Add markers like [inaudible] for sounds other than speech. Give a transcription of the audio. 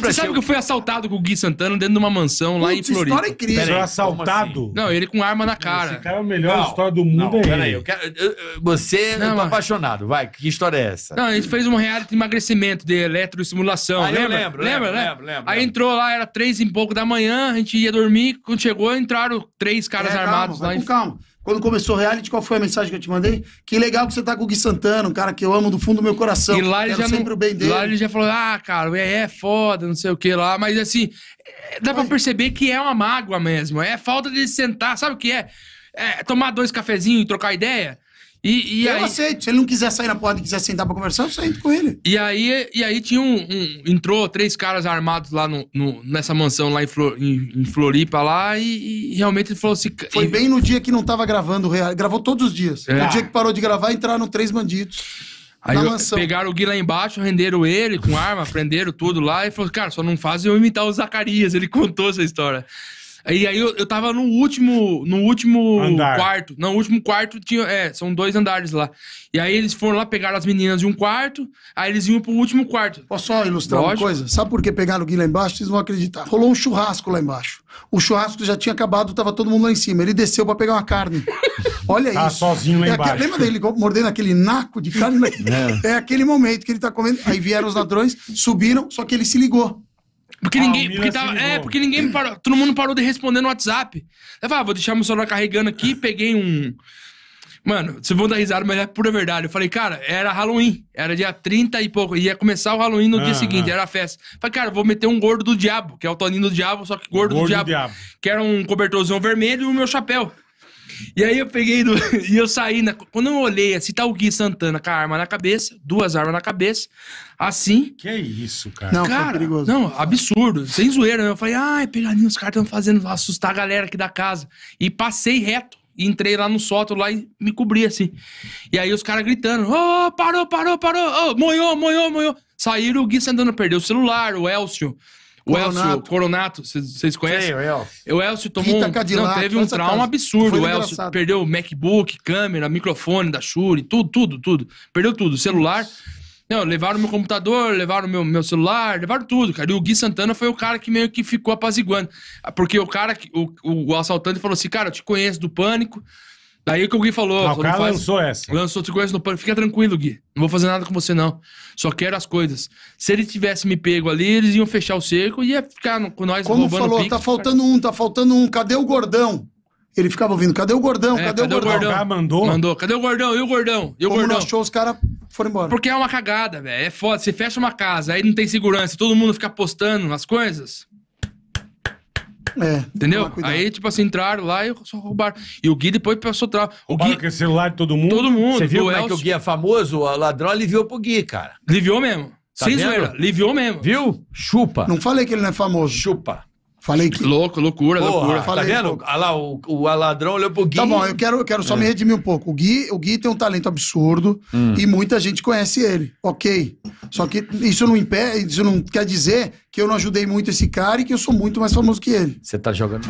Você sabe que eu fui assaltado com o Gui Santana dentro de uma mansão lá em Putz, Floripa. história incrível. Pera Foi é assim? assaltado. Não, ele com arma na cara. Esse cara é o melhor Não, história do mundo não, é aí. peraí, eu quero. você Não, tá mas- apaixonado, vai. Que história é essa? Não, ele fez um reality de emagrecimento, de eletroestimulação. Ah, eu lembra? lembro, lembro, né? lembro, lembro, Aí lembro. entrou lá, era três e pouco da manhã, a gente ia dormir. Quando chegou, entraram três caras É, calma, armados vai em... com calma. Quando começou o reality, qual foi a mensagem que eu te mandei? Que legal que você tá com o Gui Santana, um cara que eu amo do fundo do meu coração. E lá ele Quero já sempre não... o bem dele. Lá ele já falou, ah, cara, é, é foda, não sei o que lá. Mas assim, é, dá Mas... pra perceber que é uma mágoa mesmo. É falta de sentar, sabe o que é? É tomar dois cafezinhos e trocar ideia. E, e eu aí... aceito. Se ele não quiser sair na porta e quiser sentar pra conversar, eu sento com ele. E aí, e aí tinha um, um Entrou três caras armados lá no, no nessa mansão lá em, Flor, em, em Floripa lá e, e, realmente ele falou assim. Foi bem no dia que não tava gravando o real. Gravou todos os dias. É. No dia que parou de gravar, entraram três bandidos. Aí eu, pegaram o Gui lá embaixo, renderam ele com arma, prenderam tudo lá e falou: Cara, só não faz eu imitar o Zacarias. Ele contou essa história. E aí eu, eu tava no último, no último Andar. quarto. Não, o último quarto tinha. É, são dois andares lá. E aí eles foram lá, pegaram as meninas de um quarto, aí eles iam pro último quarto. Posso só ilustrar Lógico. uma coisa? Sabe por que pegaram o Gui lá embaixo? Vocês vão acreditar. Rolou um churrasco lá embaixo. O churrasco já tinha acabado, tava todo mundo lá em cima. Ele desceu pra pegar uma carne. [laughs] Olha tá isso. sozinho lá é embaixo. Aquele, lembra dele mordendo aquele naco de carne? [laughs] É. é aquele momento que ele tá comendo. Aí vieram os ladrões, subiram, só que ele se ligou. Porque ah, ninguém. Porque tava, tá, é, porque ninguém me parou. Todo mundo parou de responder no WhatsApp. Eu falei, ah, vou deixar meu celular carregando aqui, [laughs] peguei um. Mano, vocês vão dar risada, mas é pura verdade. Eu falei, cara, era Halloween. Era dia 30 e pouco. Ia começar o Halloween no ah, dia seguinte, ah. era a festa. Eu falei, cara, vou meter um gordo do diabo, que é o Toninho do Diabo, só que gordo, gordo do, diabo, do, diabo, Que era um cobertorzão vermelho e o meu chapéu. E aí eu peguei do... [laughs] e eu saí. Na... Quando eu olhei, assim, tá o Gui Santana com a arma na cabeça, duas armas na cabeça, assim. Que é isso, cara? Não, cara, perigoso. Não, absurdo, sem zoeira. Né? Eu falei, ai, pegadinha, os caras estão fazendo assustar a galera aqui da casa. E passei reto entrei lá no sótão lá e me cobri assim. E aí os caras gritando: Ô, oh, parou, parou, parou, oh, moiou, moiou, moiou. Saíram, o Gui Santana perdeu o celular, o Elcio o Elcio Coronato, vocês conhecem? Sei, o Elcio. O Elcio tomou Rita um, Cadillac, não, teve um trauma casa. absurdo. Foi o Elcio engraçado. perdeu o MacBook, câmera, microfone da Shure, tudo, tudo, tudo. Perdeu tudo, celular. Não, levaram meu computador, levaram meu, meu celular, levaram tudo, cara. E o Gui Santana foi o cara que meio que ficou apaziguando. Porque o cara, o, o assaltante falou assim, cara, eu te conheço do pânico, Daí que o Gui falou. Ah, o cara faz, lançou essa. Lançou, te conhece no pano Fica tranquilo, Gui. Não vou fazer nada com você, não. Só quero as coisas. Se ele tivesse me pego ali, eles iam fechar o cerco e ia ficar no, com nós Como roubando falou, tá faltando cara. um, tá faltando um. Cadê o gordão? Ele ficava ouvindo, cadê o gordão? É, cadê, cadê, o gordão? O gordão? O cara mandou. Mandou, cadê o gordão? E o gordão? E o Como gordão? achou, os caras foram embora. Porque é uma cagada, velho. É foda. Você fecha uma casa, aí não tem segurança, todo mundo fica postando as coisas. É, é, Entendeu? Aí, tipo assim, entraram lá e só roubaram. E o Gui depois passou atrás. O Gui. Porque celular de todo mundo. Todo mundo. Você viu como é que o Gui é famoso? O ladrão aliviou pro Gui, cara. Aliviou mesmo. Tá Sem zoeira. Aliviou mesmo. Viu? Chupa. Não falei que ele não é famoso. Chupa. Falei que. Louco, loucura, Porra, loucura. Tá Falei, tá vendo? Ah lá, o, o ladrão olhou pro Gui. Tá bom, eu quero, eu quero só é. me redimir um pouco. O Gui, o Gui tem um talento absurdo hum. e muita gente conhece ele. Ok. Só que isso não impede, isso não quer dizer que eu não ajudei muito esse cara e que eu sou muito mais famoso que ele. Você tá jogando.